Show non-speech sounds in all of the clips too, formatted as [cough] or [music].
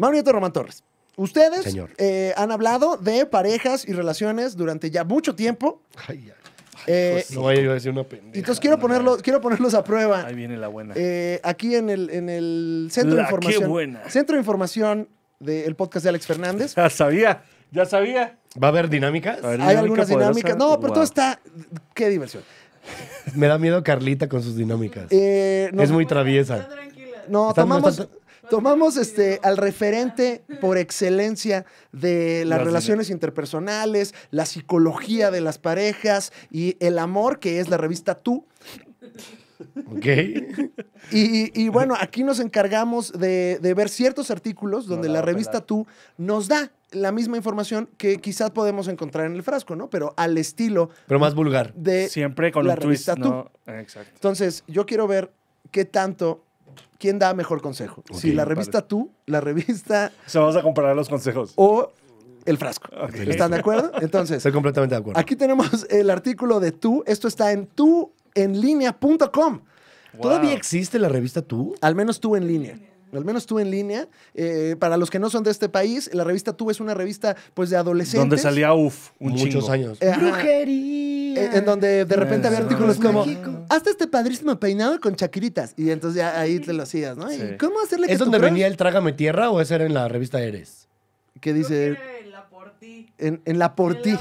Mauricio Román Torres, ustedes eh, han hablado de parejas y relaciones durante ya mucho tiempo. Ay, eh, a decir una pendeja. Entonces quiero, quiero ponerlos a prueba. Ahí viene la buena. Eh, aquí en el, Centro de Información. Qué buena. Centro de Información del podcast de Alex Fernández. [laughs] Ya sabía, ya sabía. ¿Va a haber dinámicas? dinámica dinámicas. No, pero todo está. Qué diversión. Me da miedo Carlita con sus dinámicas. es muy traviesa. No, tomamos, tomamos este al referente por excelencia de las relaciones interpersonales, la psicología de las parejas y el amor, que es la revista Tú. Ok. [laughs] Y, bueno, aquí nos encargamos de, ver ciertos artículos donde la, revista Tú nos da la misma información que quizás podemos encontrar en el frasco, ¿no? Pero al estilo. Pero más vulgar. De Siempre con la revista Tú. exacto. Entonces, yo quiero ver qué tanto ¿quién da mejor consejo? si la revista tú, la revista... Se vamos a comparar los consejos. O el frasco. ¿Están de acuerdo? Entonces... Estoy completamente de acuerdo. Aquí tenemos el artículo de tú. Esto está en tuenlinea.com. ¿Todavía existe la revista tú? Al menos tú en línea al menos tú en línea. Eh, para los que no son de este país, la revista tuve es una revista pues de adolescentes. Donde salía UF Muchos años. Eh, eh, en donde de repente había artículos como, hasta este padrísimo peinado con chaquiritas. Y entonces ya ahí te lo hacías, ¿no? ¿Y cómo hacerle ¿Es donde venía el Trágame Tierra o es era en la revista Eres? ¿Qué dice? por ti. En, en la por ti.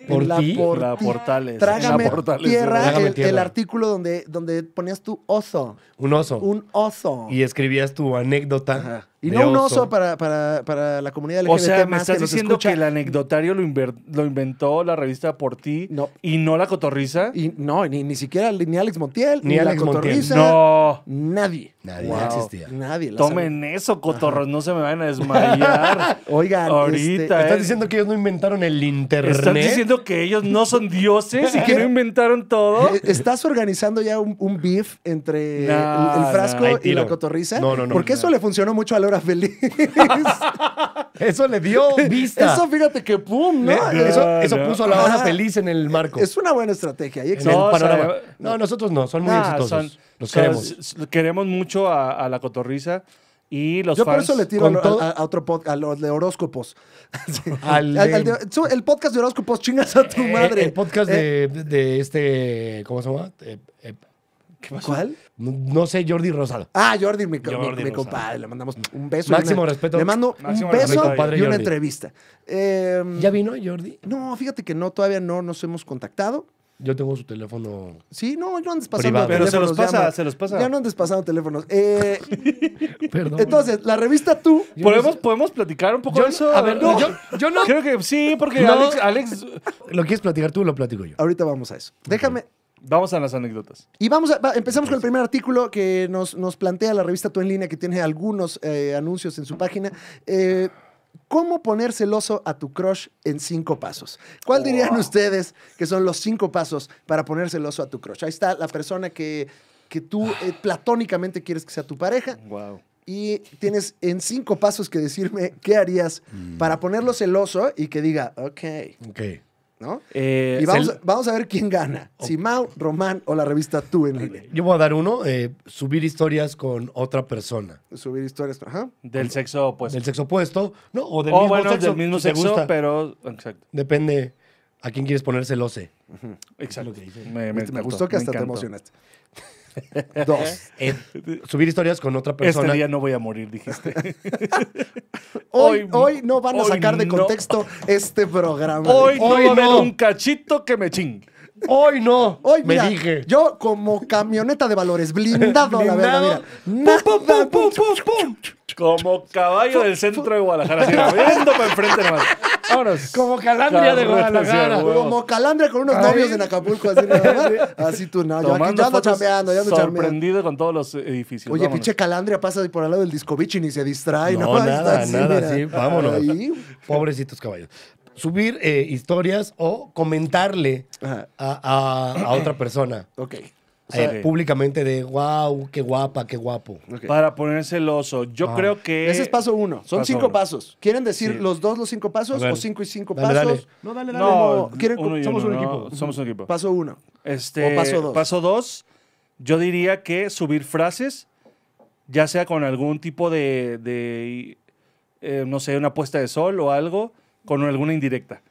En la por La portales. En la portales, tierra, el, artículo donde, donde ponías tu oso. Un oso. Un oso. Y escribías tu anécdota. Ajá y no un oso para, para, para la comunidad LGBT. O sea, me estás diciendo que el anecdotario lo, inventó la revista Por Ti y no la cotorriza. Y no, ni, ni siquiera ni Alex Montiel, ni, la cotorriza. No. Nadie. Nadie existía. Nadie. Tomen eso, cotorros, no se me van a desmayar. [laughs] Oigan, ahorita. Este, eh. estás diciendo que ellos no inventaron el internet. Estás diciendo que ellos no son dioses y que no inventaron todo. Eh, estás organizando ya un, beef entre el, frasco y la cotorriza. No, no, no. Porque eso le funcionó mucho a Laura feliz. [laughs] eso le dio vista. Eso fíjate que pum, ¿no? Ah, eso, puso a la hora feliz en el marco. Es una buena estrategia. no, no, nosotros no, son muy ah, exitosos. Los queremos. queremos mucho a, la cotorriza. Y los Yo por eso le tiro a, otro podcast, a los de horóscopos. [laughs] de, el podcast de horóscopos, chingas a tu eh, madre. El podcast eh, de, este, ¿cómo se llama? Eh, ¿Cuál? No sé, Jordi Rosado. Ah, Jordi, mi, compadre. Le mandamos un beso. Máximo respeto. Le mando un beso y una entrevista. Em, ¿Ya vino Jordi? No, fíjate que no, todavía no nos hemos contactado. Yo tengo su teléfono. Sí, no, no andes pasando Pero se los pasa, ya, se los pasa. Ya no han despasado teléfonos. Eh, [laughs] Perdón. Entonces, la revista tú. ¿Podemos, ¿podemos platicar un poco de eso? A ver, no, yo, yo, no. Creo que sí, porque Alex, ¿Lo quieres platicar tú o lo platico yo? Ahorita vamos a eso. Déjame, Vamos a las anécdotas. Y vamos a, empezamos con el primer artículo que nos, plantea la revista Tú en Línea, que tiene algunos eh, anuncios en su página. Eh, ¿Cómo poner celoso a tu crush en cinco pasos? ¿Cuál dirían oh. ustedes que son los cinco pasos para poner celoso a tu crush? Ahí está la persona que, que tú eh, ah. platónicamente quieres que sea tu pareja. Wow. Y tienes en cinco pasos que decirme qué harías mm. para ponerlo celoso y que diga, ok. Ok. Eh, y vamos, a ver quién gana, si Román o la revista Tú en línea. Yo voy a dar uno, eh, subir historias con otra persona. Subir historias, Del sexo opuesto. Del sexo opuesto, ¿no? O del mismo bueno, sexo. Del mismo sexo, pero... Depende a quién quieres ponerse el sé Exacto. me, este, gustó que hasta te emocionaste. Dos. [laughs] [laughs] subir historias con otra persona. Este día no voy a morir, dijiste. [laughs] hoy, hoy, no van a sacar de contexto este programa. Hoy, no un cachito que me ching Hoy no. Hoy me dije. Yo como camioneta de valores, blindado, la verdad, Pum, pum, pum, como caballo del centro de Guadalajara, viendo para enfrente como calandria de Guadalajara. Como calandria con unos novios en Acapulco. Así, [laughs] así tú, no. aquí ando chambeando, ya Sorprendido con todos los edificios. Oye, pinche calandria pasa por al lado del Discovich y ni se distrae. No, [laughs] nada, nada. Sí, vámonos. Pobrecitos caballos subir eh, historias o comentarle a, a, otra persona. Ok públicamente de wow, qué guapa, qué guapo. Para ponerse celoso. Yo creo que. Ese es paso uno. Son cinco pasos. ¿Quieren decir los dos los cinco pasos o cinco y cinco pasos? No, dale, dale. No, somos un equipo. somos un equipo. Paso uno. Este, paso dos. Paso dos, yo diría que subir frases, ya sea con algún tipo de. Eh, no sé, una puesta de sol o algo, con alguna indirecta.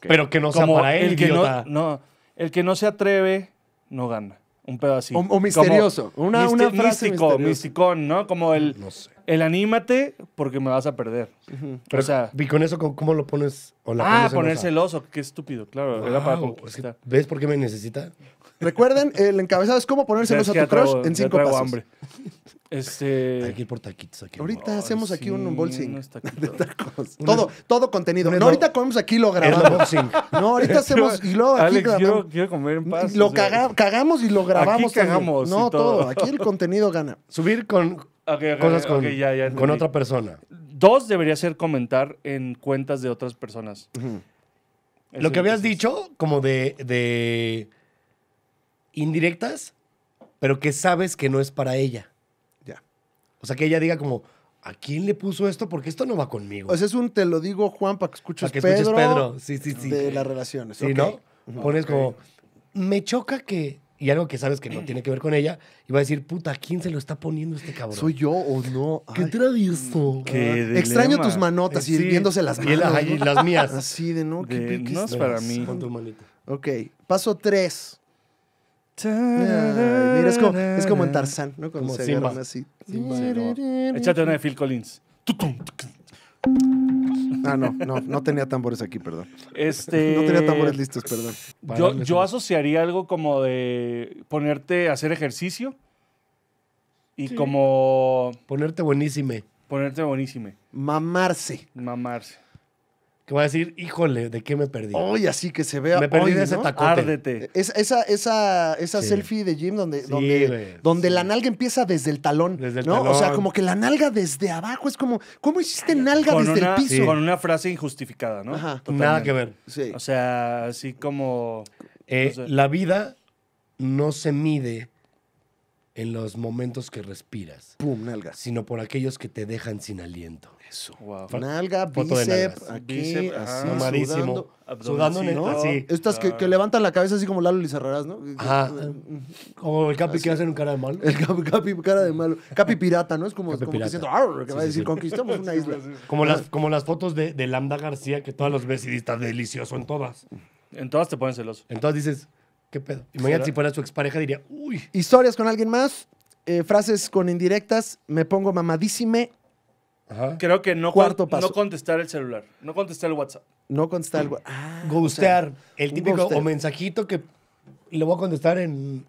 Pero que no sea para él, el que idiota. no, el que no se atreve, no gana. Un pedo así. O, misterioso. una, una frase místico, místicón, ¿no? Como el, no sé el anímate porque me vas a perder. o sea, y con eso, ¿cómo, lo pones? O la ah, poner celoso, qué estúpido, claro. Era para conquistar. ¿Ves por qué me necesita? Recuerden, el encabezado es cómo poner celoso a tu crush en cinco pasos. hambre. Este... Hay que ir por taquitos aquí. Ahorita hacemos aquí un unboxing todo, todo contenido. No, ahorita comemos aquí y lo grabamos. no, ahorita hacemos y luego aquí Alex, Quiero, comer en paz. Lo cagamos y lo grabamos. Aquí cagamos. No, todo. Aquí el contenido gana. Subir con, cosas con, otra persona. Dos debería ser comentar en cuentas de otras personas. Lo que habías dicho, como de, indirectas, pero que sabes que no es para ella. Ya. O sea, que ella diga como, ¿a quién le puso esto? Porque esto no va conmigo. O sea, es un te lo digo, Juan, para que escuches, para que escuches Pedro, Sí, sí, sí. De las relaciones. Sí, ¿no? Pones como, me choca que y algo que sabes que no tiene que ver con ella, y va a decir, puta, ¿quién se lo está poniendo este cabrón? ¿Soy yo o no? ¡Qué travieso! Ah, extraño tus manotas y eh, viéndose las mías. las mías. Así de no, qué No es este para mí. Con tu manita. Ok, paso tres. mira, es como, es como en Tarzán, ¿no? Como, se Simba. así. Simba. Échate una de Phil Collins. Ah, no, no, no tenía tambores aquí, perdón. Este, [laughs] no tenía tambores listos, perdón. Yo, yo asociaría algo como de ponerte a hacer ejercicio y como... Ponerte buenísime. Ponerte buenísime. Mamarse. Mamarse que va a decir, híjole, ¿de qué me perdí? Hoy, así que se vea. Me perdí de ese tacote. esa selfie de Jim donde, donde, la nalga empieza desde el talón. Desde el ¿no? O sea, como que la nalga desde abajo es como, ¿cómo hiciste nalga desde el piso? con una frase injustificada, ¿no? Ajá. Nada que ver. O sea, así como... Eh, la vida no se mide en los momentos que respiras. Pum, nalga. Sino por aquellos que te dejan sin aliento. Eso. Nalga, bíceps, aquí, así, sudando. Sudando ¿no? así. Estas que, ah. levantan la cabeza así como Lalo cerrarás, ¿no? Ajá. Ah, mm. Como el Capi que hacen un cara de malo. El Capi, cara de malo. Capi pirata, ¿no? Es como, como que diciendo, que va a decir, conquistamos una isla. Como las, ah. como las fotos de, de Lambda García que todas las ves y está delicioso en todas. En todas te ponen celoso. En todas dices, ¿Qué pedo? Imagínate si fuera su expareja, diría, uy. Historias con alguien más, eh, frases con indirectas, me pongo mamadísime. Ajá. Creo que no, Cuarto paso. no contestar el celular, no contestar el WhatsApp. No contestar el WhatsApp. Ah, el típico o mensajito que le voy a contestar en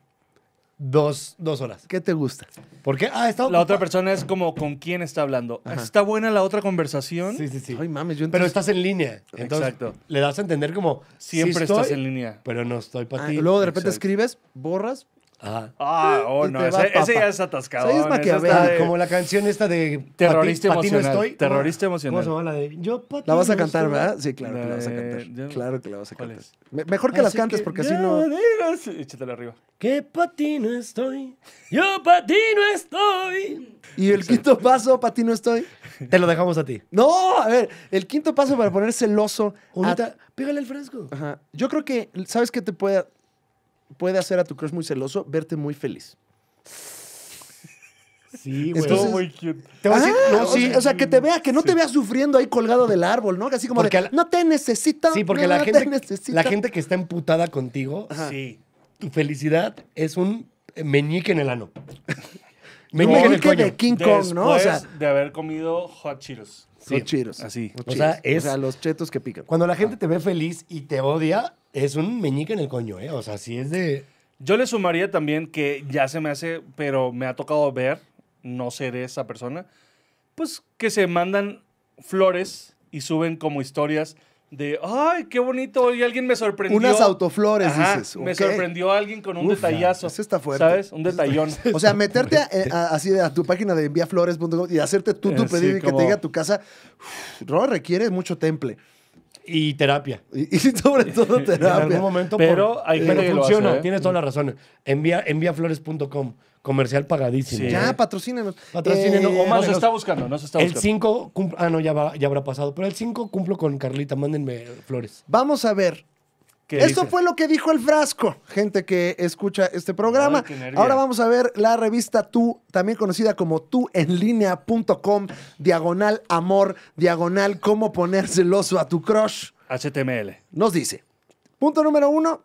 Dos, horas. ¿Qué te gusta? Porque ah, está La otra persona es como con quién está hablando. ¿Está buena la otra conversación? Sí, sí, sí. Ay, mames, yo Pero estás en línea. Entonces, Exacto. Le das a entender como... Siempre estás en línea. Pero no estoy para ah, ti. Luego de repente escribes, borras, Ajá. Ah, oh, no, ese, ya es atascado. Ese es Como la canción esta de Terrorista emocional. Terrorista emocional. ¿Cómo se la de Yo La vas a cantar, ¿verdad? Sí, claro que la vas a eh, cantar. Claro que la vas a cantar. mejor que las cantes porque así no. Y Échatela arriba. Que patino estoy. Yo patino estoy. Y el quinto paso, patino estoy. Te lo dejamos a ti. No, a ver, el quinto paso para poner celoso. Ahorita, pégale el fresco. Ajá. Yo creo que, ¿sabes qué te puede puede hacer a tu crush muy celoso verte muy feliz. Sí, güey. muy cute. Ah, o, sea, que te vea, que no te vea sufriendo ahí colgado del árbol, ¿no? Así como de, no te necesito. Sí, porque la, gente, la gente que está emputada contigo, tu felicidad es un meñique en el ano. [laughs] meñique, en el de King Kong, ¿no? O de haber comido hot cheetos. Sí, los chiros. Así. o, Sea, es... los chetos que pican. Cuando la ah. gente te ve feliz y te odia, es un meñique en el coño, ¿eh? O sea, si es de. Yo le sumaría también que ya se me hace, pero me ha tocado ver, no ser esa persona, pues que se mandan flores y suben como historias de, ay, qué bonito, hoy alguien me sorprendió. Unas autoflores, dices. Me sorprendió alguien con un detallazo. Eso está fuerte. ¿Sabes? Un detallón. o sea, meterte eh, así a tu página de enviaflores.com y hacerte tú tu eh, pedir y que te llegue a tu casa, requiere mucho temple. Y terapia. Y, sobre [laughs] todo terapia. en algún momento. Pero hay eh, que funciona, tienes todas las razones. Envía, enviaflores.com. Comercial pagadísimo. Ya, eh. patrocínenos. Patrocínenos. o eh, más, nos está buscando, nos está buscando. El 5, ah, no, ya, ya habrá pasado. Pero el 5 cumplo con Carlita, mándenme flores. Vamos a ver. Esto fue lo que dijo el frasco, gente que escucha este programa. Ahora vamos a ver la revista Tú, también conocida como túenlinea.com, diagonal amor, diagonal cómo poner celoso a tu crush. HTML. Nos dice, punto número uno,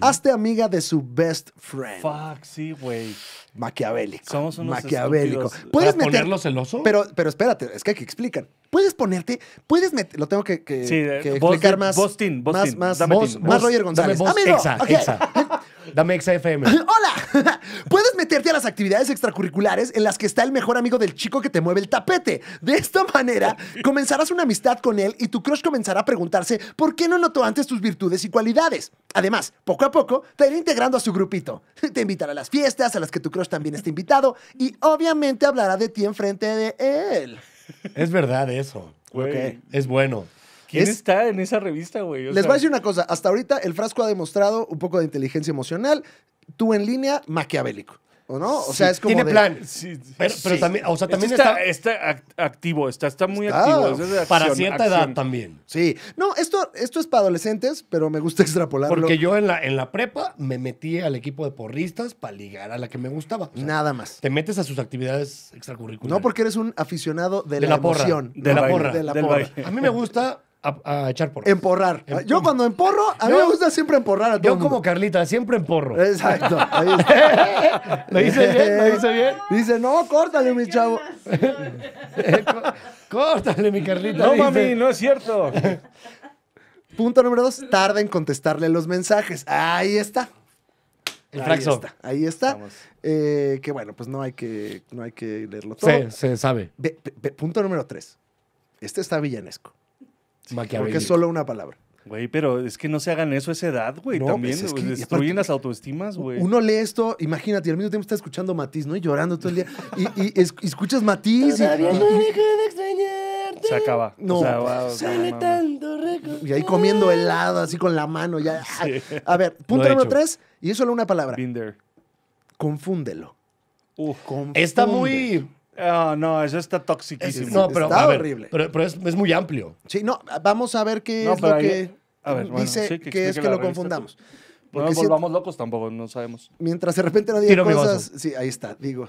Hazte amiga de su best friend. Fuck, sí, güey. Maquiavélico. Somos unos maquiavélico. ¿Puedes meter, ponerlo celoso? Pero, pero espérate, es que hay que explicar Puedes ponerte, puedes meter, lo tengo que, explicar más, Boston, Boston, más. más, más, Roger González. Amigo, exa, exa. Dame XFM. [laughs] ¡Hola! [laughs] Puedes meterte a las actividades extracurriculares en las que está el mejor amigo del chico que te mueve el tapete. De esta manera, [laughs] comenzarás una amistad con él y tu crush comenzará a preguntarse por qué no notó antes tus virtudes y cualidades. Además, poco a poco, te irá integrando a su grupito. Te invitará a las fiestas a las que tu crush también está invitado y obviamente hablará de ti enfrente de él. Es verdad eso. Es bueno. ¿Quién está en esa revista, güey? Les voy a decir una cosa. Hasta ahorita el frasco ha demostrado un poco de inteligencia emocional. Tú en línea, maquiavélico. ¿O no? O sea, es como. Tiene plan. pero, también, o sea, este también está, este activo, está, está muy activo. para cierta edad también. Sí. No, esto, esto es para adolescentes, pero me gusta [laughs] extrapolarlo. Porque yo en la, en la prepa me metí al equipo de porristas para ligar a la que me gustaba. Nada más. Te metes a sus actividades extracurriculares. No, porque eres un aficionado de, la, De la porra. De la porra. A mí me gusta a, echar por Emporrar. Em- yo cuando emporro, a mí me gusta siempre emporrar a todo Yo como Carlita, siempre emporro. Exacto. ahí [laughs] ¿Lo hice bien? ¿Lo hice bien? Dice, no, córtale, mi chavo. [laughs] Córtale, mi Carlita. No, mami, no es cierto. Punto número dos, tarda en contestarle los mensajes. Ahí está. El Ahí está. Ahí está. Eh, que bueno, pues no hay que, no hay que leerlo todo. Se, se sabe. punto número tres. Este está villanesco. Porque es solo una palabra. Güey, pero es que no se hagan eso a esa edad, güey. También pues, que, destruyen las autoestimas, güey. Uno lee esto, imagínate, y al mismo tiempo está escuchando Matiz, ¿no? Y llorando todo el día. Y, escuchas Matiz. y, no de Se acaba. No. tanto Y ahí comiendo helado, así con la mano. Ya. A ver, punto número tres, y es solo una palabra. Binder. Confúndelo. Uf, Confúndelo. Está muy Ah, no, eso está toxiquísimo. no, pero, está horrible. Pero, es, muy amplio. Sí, no, vamos a ver qué es lo que dice que, es que lo confundamos. Porque no volvamos locos tampoco, no sabemos. Mientras de repente no diga cosas... Sí, ahí está, digo.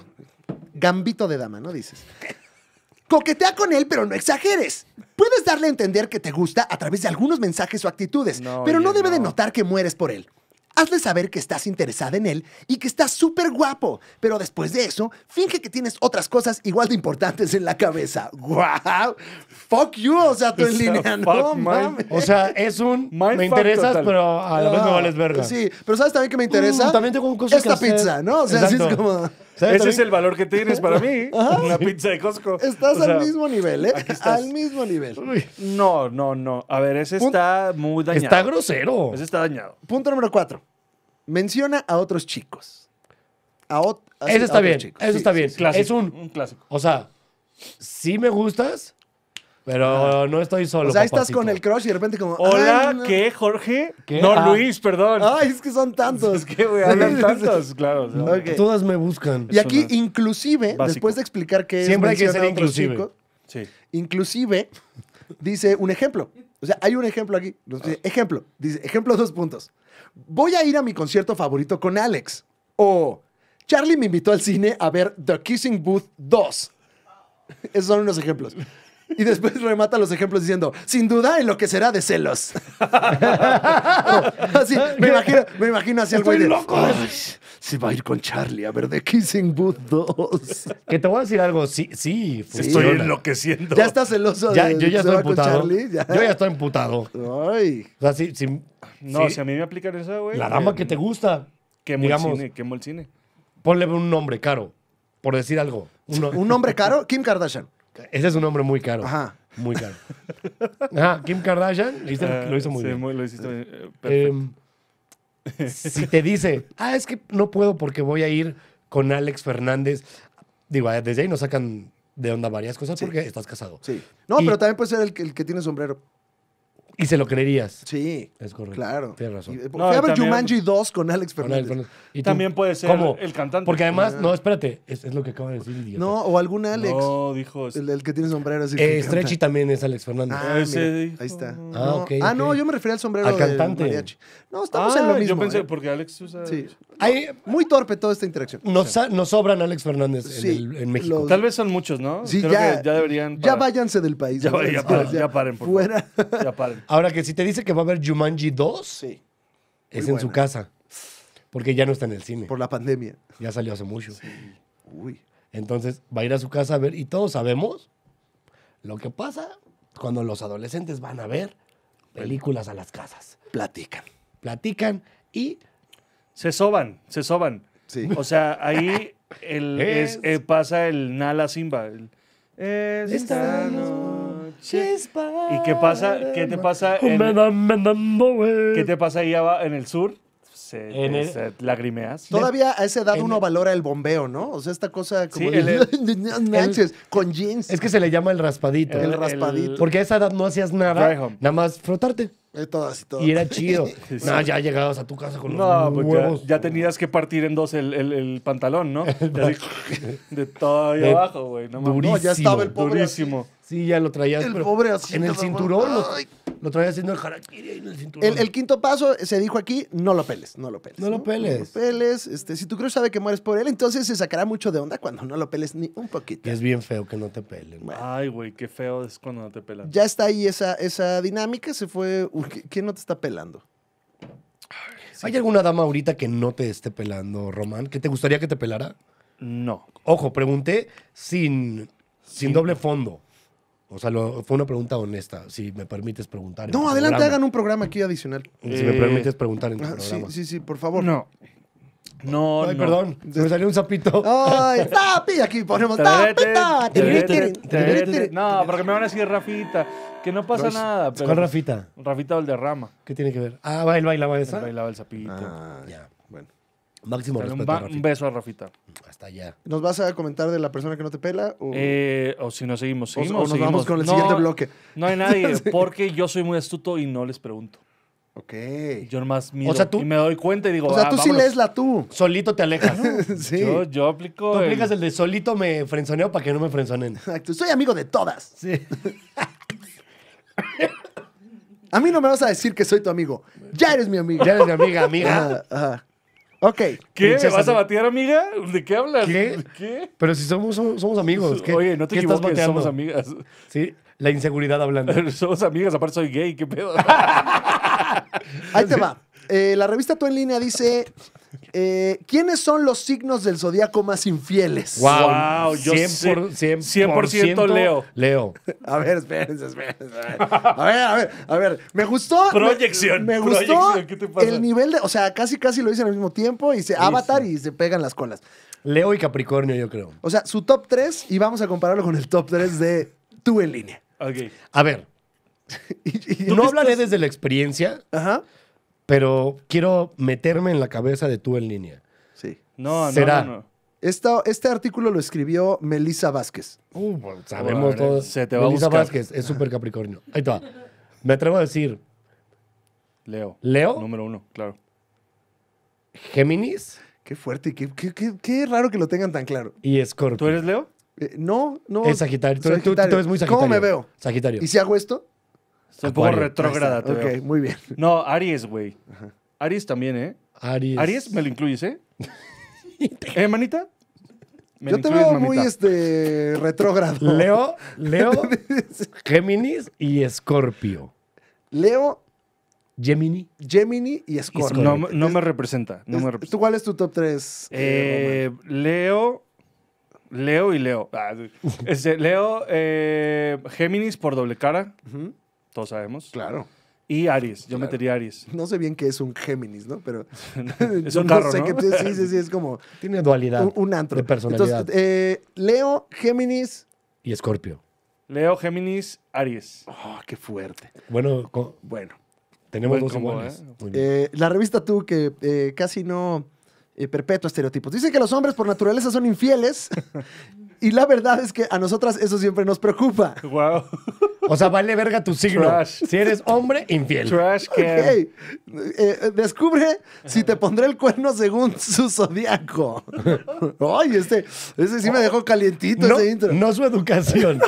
Gambito de dama, ¿no dices? Coquetea con él, pero no exageres. Puedes darle a entender que te gusta a través de algunos mensajes o actitudes, pero no debe de notar que mueres por él. Hazle saber que estás interesada en él y que está súper guapo, pero después de eso, finge que tienes otras cosas igual de importantes en la cabeza. ¡Wow! Fuck you, o sea, tú [laughs] en línea, no O sea, es un me interesas, pero a lo mejor me vales verga. Sí, pero sabes también que me interesa. Mm, también tengo cosas Esta que pizza, ¿no? O sea, así es como ese es el valor que tienes para mí. [laughs] Una pizza de Costco. Estás al mismo nivel, ¿eh? Al mismo nivel. No, no, no. A ver, ese está muy dañado. Está grosero. Ese está dañado. Punto número cuatro. Menciona a otros chicos. A, está chicos. eso está bien. Eso está bien. Es un, un clásico. O sea, si me gustas, pero no estoy solo. O sea, estás con el crush y de repente como. Hola, ¿qué, Jorge? No, ah. Luis, perdón. Ay, es que son tantos. Es que, [laughs] tantos, claro. Todas me buscan. Y aquí, inclusive, después de explicar que Siempre hay que ser inclusive. sí. Inclusive, dice un ejemplo. O sea, hay un ejemplo aquí. Ah. ejemplo. Dice, ejemplo dos puntos. Voy a ir a mi concierto favorito con Alex. O Charlie me invitó al cine a ver The Kissing Booth 2. Esos son unos ejemplos. Y después remata los ejemplos diciendo, sin duda en lo que será de celos. [laughs] me imagino, me imagino así el güey loco! Se va a ir con Charlie a ver de Kissing Booth 2. Que te voy a decir algo, sí, sí. Estoy enloqueciendo. Ya estás celoso de yo ya estoy con Charlie, Yo ya estoy emputado. Ay. O sea, si, No, si a mí me aplican eso, güey. la dama que te gusta, Que muy el cine, el cine. ponle un nombre caro, por decir algo. [laughs] Un, nombre caro? Kim Kardashian. Ese es un hombre muy caro. Ajá. Muy caro. [laughs] Ajá, Kim Kardashian ¿lo, ah, hizo muy bien. Muy, lo hiciste eh, eh, Perfecto. si te dice, ah, es que no puedo porque voy a ir con Alex Fernández. Digo, ah, desde ahí nos sacan de onda varias cosas porque estás casado. Sí. No, pero también puede ser el que tiene sombrero. Y se lo creerías. Sí. Es correcto. Claro. Tienes razón. Fue a ver Jumanji 2 con Alex Fernández. ¿Y también puede ser el cantante. Porque además, no, espérate, es, lo que acaba de decir. No, o algún Alex. No, dijo. El, que tiene sombrero así. Eh, Stretchy también es Alex Fernández. Ah, Ese ahí está. Ah, ok. ah, no, yo me refería al sombrero. Al cantante. No, estamos en ah, lo mismo. Yo pensé, ¿eh? porque Alex usa. Sí. Hay, muy torpe toda esta interacción. Nos, sobran Alex Fernández en, en, México. Tal vez son muchos, ¿no? Sí, ya, ya deberían. Ya váyanse del país. Ya, paren, ya paren, por Fuera. Ya paren. Ahora que si te dice que va a haber Jumanji 2, es en su casa. Porque ya no está en el cine. Por la pandemia. Ya salió hace mucho. Entonces va a ir a su casa a ver, y todos sabemos lo que pasa cuando los adolescentes van a ver películas a las casas. Platican. Platican y... Se soban, se soban. O sea, ahí [laughs] eh, pasa el Nala Simba. Está. ¿Y qué pasa? ¿Qué te pasa? En, ¿Qué te pasa ahí en el sur? Se, en lagrimeas. Todavía a esa edad uno valora el bombeo, ¿no? O sea, esta cosa como con jeans. Es que se le llama el raspadito. El, raspadito. Porque a esa edad no hacías nada, nada más frotarte. Eh, y era chido. [laughs] No, ya llegabas a tu casa con no, los pues Ya, tenías que partir en dos el, el, pantalón, ¿no? [laughs] de, todo ahí abajo, güey. No, no, ya estaba el pobre. Durísimo. Sí, ya lo traías. El En el cinturón. Lo, traías haciendo el harakiri en el cinturón. El, quinto paso eh, se dijo aquí: no lo peles, no lo peles. No, lo peles. No lo peles. Este, si tu crush sabe que mueres por él, entonces se sacará mucho de onda cuando no lo peles ni un poquito. Es bien feo que no te pelen. Ay, güey, qué feo es cuando no te pelan. Ya está ahí esa, esa dinámica. Se fue. ¿Quién no te está pelando? ¿Hay alguna dama ahorita que no te esté pelando, Román? ¿Que te gustaría que te pelara? No. Ojo, pregunté sin, sin doble fondo. O sea, lo, fue una pregunta honesta, si me permites preguntar. No, adelante, hagan un programa aquí adicional. si me eh, permites preguntar en tu ah, programa. Sí, sí, sí, por favor. No. No, Ay, no. perdón. Se me salió un sapito. ¡Ay, tapi! Aquí ponemos tapita. No, porque me van a decir Rafita, que no pasa nada. Pero, ¿Cuál Rafita? Rafita Valderrama. ¿Qué tiene que ver? Ah, el bailaba esa. bailaba el sapito. Ah, ya, bueno. Máximo Un, beso a Rafita. Hasta allá. ¿Nos vas a comentar de la persona que no te pela? O, eh, si no seguimos, o- nos vamos con el siguiente bloque. No hay nadie, [laughs] porque yo soy muy astuto y no les pregunto. Ok. Yo nomás miro y me doy cuenta y digo, O sea, ah, tú sí lees la tú. Solito te alejas. [laughs] Sí. Yo, aplico. Tú aplicas el de solito me frenzoneo para que no me frenzonen. Soy amigo de todas. Sí. [laughs] A mí no me vas a decir que soy tu amigo. Ya eres mi amiga. Ya eres mi amiga, amiga. ajá. Ok. ¿Qué? ¿Se vas a batear, amiga? ¿De qué hablas? ¿Qué? ¿Qué? Pero si somos, amigos. Oye, no te ¿qué equivoques, somos amigas. Sí, la inseguridad hablando. [laughs] somos amigas, aparte soy gay, qué pedo. [laughs] Ahí te va. Eh, la revista Tú en Línea dice eh, ¿Quiénes son los signos del zodiaco más infieles? Wow, yo 100%, 100, Leo. Leo. A ver, espérense, espérense. A ver, a ver, a ver. Me gustó. Proyección. Me, gustó el nivel de. O sea, casi, casi lo dicen al mismo tiempo y se avatar y se pegan las colas. Leo y Capricornio, yo creo. O sea, su top 3 y vamos a compararlo con el top 3 de tú en línea. Ok. A ver. [laughs] no hablaré desde la experiencia. Ajá pero quiero meterme en la cabeza de tú en línea. Sí. No, ¿Será? no, no. este artículo lo escribió Melissa Vázquez. Uh, sabemos todos. Se te va Melissa Vázquez es súper capricornio. Ahí está. Me atrevo a decir. Leo. Leo. Número uno, claro. Géminis. Qué fuerte qué, raro que lo tengan tan claro. Y Scorpio. ¿Tú eres Leo? Eh, no, no. Es Sagitario. Tú, eres muy Sagitario. ¿Cómo me veo? Sagitario. ¿Y si hago esto? Soy un poco retrógrada. Ok, muy bien. No, Aries, güey. Aries también, ¿eh? Aries. Aries, me lo incluyes, ¿eh? [laughs] ¿Eh, manita? Yo te veo muy este retrógrado. Leo, Leo, [laughs] Géminis y Escorpio. Leo, Gemini. Gemini y Scorpio. No, me representa. No ¿Tú cuál es tu top 3? Eh, eh, Leo, Leo y Leo. Ah, [laughs] este, Leo, eh, Géminis por doble cara. Ajá todos sabemos. Claro. Y Aries, yo metería Aries. No sé bien qué es un Géminis, ¿no? Pero [laughs] es [laughs] no sé sí, sí, sí, es como... Tiene dualidad. Un, antro. De personalidad. Entonces, eh, Leo, Géminis... Y Escorpio. Leo, Géminis, Aries. Oh, qué fuerte. Bueno, bueno. Tenemos dos ¿eh? eh, la revista Tú, que casi no... perpetua estereotipos. Dice que los hombres por naturaleza son infieles [laughs] Y la verdad es que a nosotras eso siempre nos preocupa. Wow. O sea, vale verga tu signo. Trash. Si eres hombre, infiel. Trash eh, eh, descubre si te pondré el cuerno según su zodiaco. Ay, este, ese sí me dejó calientito no, ese intro. No su educación.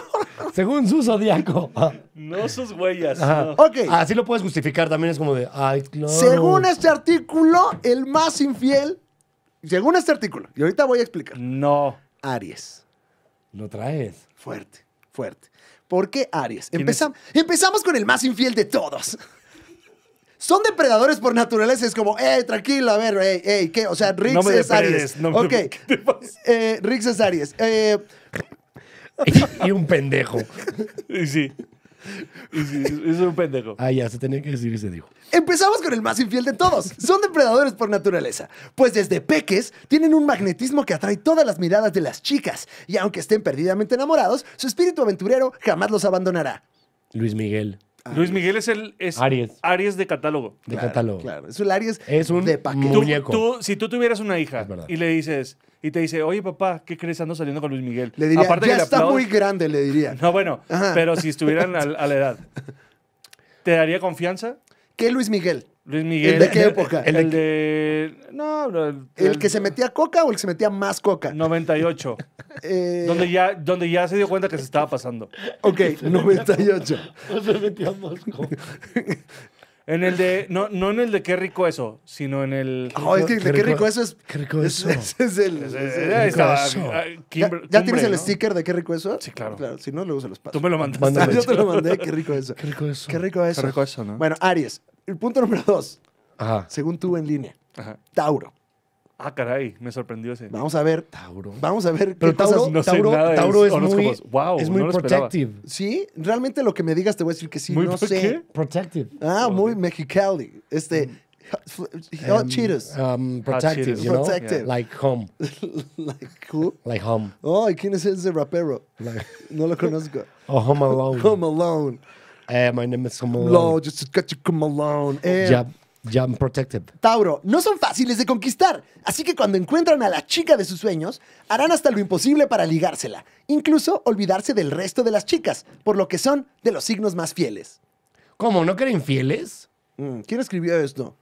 según su zodiaco. No sus huellas. Así ah, lo puedes justificar. También es como de. Según este artículo, el más infiel. Según este artículo. Y ahorita voy a explicar. No. Aries. Lo traes. Fuerte, fuerte. ¿Por qué Aries? empezamos con el más infiel de todos. Son depredadores por naturaleza. Es como, eh, tranquilo, a ver, eh ey, ¿qué? O sea, Rix es Aries. No me ok. es Aries. y un pendejo. [laughs] sí. Es un pendejo. Ah, ya, se tenía que decir y se dijo. Empezamos con el más infiel de todos. Son depredadores por naturaleza. Pues desde peques tienen un magnetismo que atrae todas las miradas de las chicas. Y aunque estén perdidamente enamorados, su espíritu aventurero jamás los abandonará. Luis Miguel. Luis Miguel es el es Aries. de catálogo. De catálogo. es el Aries un de paquete. si tú tuvieras una hija y le dices y te dice, oye papá, ¿qué crees? Ando saliendo con Luis Miguel. Le diría, Aparte ya está muy grande, le diría. [laughs] No, bueno, pero si estuvieran a, a la edad, [laughs] ¿te daría confianza? ¿Qué Luis Miguel? Luis Miguel. ¿El de qué época? El, de... No, el, que se metía coca o el que se metía más coca? 98. [laughs] Eh, donde, ya, ya se dio cuenta que se estaba pasando. Ok, 98. [laughs] se [laughs] metía más coca. En el de, no, no en el de qué rico eso, sino en el. es que de qué rico eso es. Qué rico eso. Ese es el. Ah, ¿Ya, tienes el sticker de qué rico eso? Sí, claro. Si no, luego se los paso. Tú me lo mandaste. yo te lo mandé, qué rico eso. Qué rico eso. Qué rico eso. Qué rico eso, ¿no? Bueno, Aries, el punto número dos. Según tú en línea. Tauro. Ah, caray, me sorprendió ese. Vamos a ver. Tauro. Vamos a ver. Pero Tauro, Tauro, es, muy, wow, es muy protective. Sí, realmente lo que me digas te voy a decir que sí. Muy no sé. Qué? Protective. Ah, muy mexicali. Este. Mm. Hot um, um protective, Protective. Like home. [laughs] like who? Like home. Oh, ¿y quién es ese rapero? No lo conozco. [laughs] oh, Home Alone. Home Alone. Eh, my name is No, just come alone. Ya. Tauro, no son fáciles de conquistar, así que cuando encuentran a la chica de sus sueños, harán hasta lo imposible para ligársela, incluso olvidarse del resto de las chicas, por lo que son de los signos más fieles. ¿Cómo? ¿No creen fieles? Mm, ¿Quién escribió esto?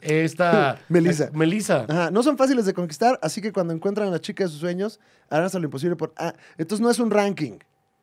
Esta. [laughs] Melissa. Eh, Melissa. Ajá, no son fáciles de conquistar, así que cuando encuentran a la chica de sus sueños, harán hasta lo imposible por. Ah, entonces no es un ranking.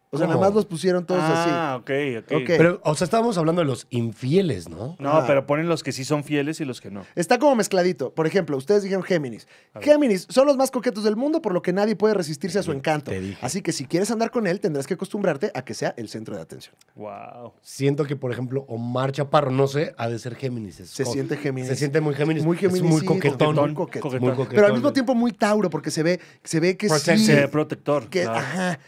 O sea, nada más los pusieron todos ah, así. Ah, ok, ok. Pero, o sea, estábamos hablando de los infieles, ¿no? No, pero ponen los que sí son fieles y los que no. Está como mezcladito. Por ejemplo, ustedes dijeron Géminis. Géminis son los más coquetos del mundo, por lo que nadie puede resistirse a su encanto. Así que si quieres andar con él, tendrás que acostumbrarte a que sea el centro de atención. Wow. Siento que, por ejemplo, Omar Chaparro, no sé, ha de ser Géminis. Se siente Géminis. Se siente muy Géminis. Muy muy coquetón. Muy coquetón. Pero al mismo tiempo muy Tauro, porque se ve, se ve que sí. protector. ajá.